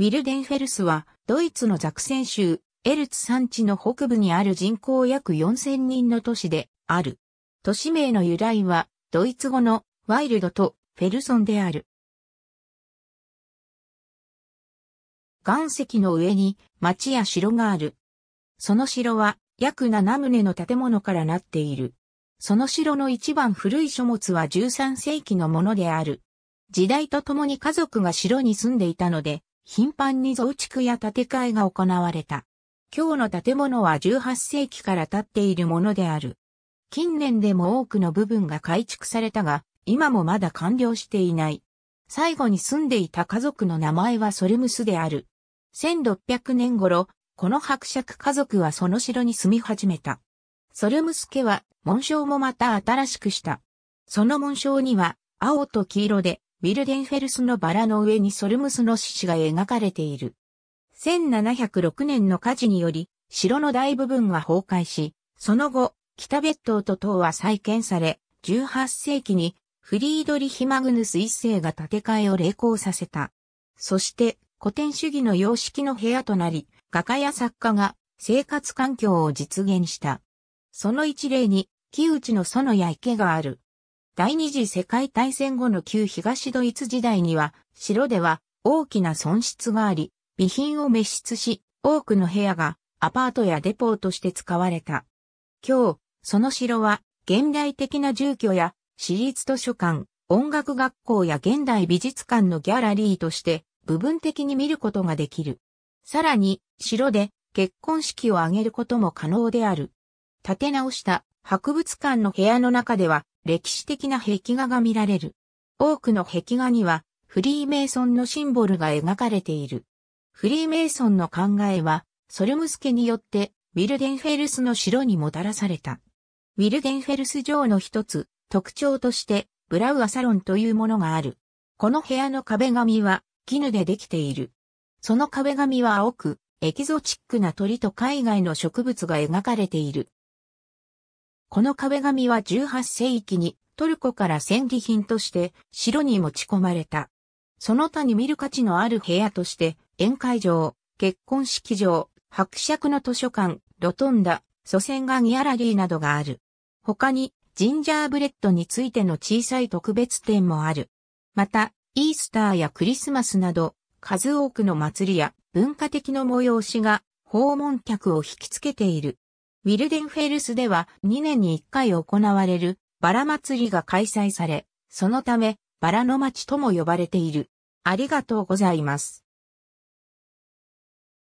ウィルデンフェルスは、ドイツのザクセン州、エルツ山地の北部にある人口約4000人の都市である。都市名の由来は、ドイツ語のワイルドとフェルソンである。岩石の上に町や城がある。その城は約7棟の建物からなっている。その城の一番古い書物は13世紀のものである。時代とともに家族が城に住んでいたので、頻繁に増築や建て替えが行われた。今日の建物は18世紀から建っているものである。近年でも多くの部分が改築されたが、今もまだ完了していない。最後に住んでいた家族の名前はソルムスである。1600年頃、この伯爵家族はその城に住み始めた。ソルムス家は紋章もまた新しくした。その紋章には青と黄色でウィルデンフェルスのバラの上にソルムスの獅子が描かれている。1706年の火事により、城の大部分は崩壊し、その後、北別島と島は再建され、18世紀にフリードリヒ・マグヌス一世が建て替えを励行させた。そして古典主義の様式の部屋となり、画家や作家が生活環境を実現した。その一例に、木内の園や池がある。第二次世界大戦後の旧東ドイツ時代には、城では大きな損失があり、備品を滅失し、多くの部屋がアパートやデポーとして使われた。今日、その城は現代的な住居や私立図書館、音楽学校や現代美術館のギャラリーとして部分的に見ることができる。さらに、城で結婚式を挙げることも可能である。建て直した博物館の部屋の中では歴史的な壁画が見られる。多くの壁画にはフリーメイソンのシンボルが描かれている。フリーメイソンの考えはソルムスケによってウィルデンフェルスの城にもたらされた。ウィルデンフェルス城の一つ特徴としてブラウアサロンというものがある。この部屋の壁紙は絹でできている。その壁紙は青くエキゾチックな鳥と海外の植物が描かれている。この壁紙は18世紀にトルコから戦利品として城に持ち込まれた。その他に見る価値のある部屋として宴会場、結婚式場、伯爵の図書館、ロトンダ、祖先がギャラリーなどがある。他にジンジャーブレッドについての小さい特別展もある。また、イースターやクリスマスなど、数多くの祭りや文化的の催しが訪問客を引きつけている。ウィルデンフェルスでは2年に1回行われるバラ祭りが開催され、そのためバラの街とも呼ばれている。ありがとうございます。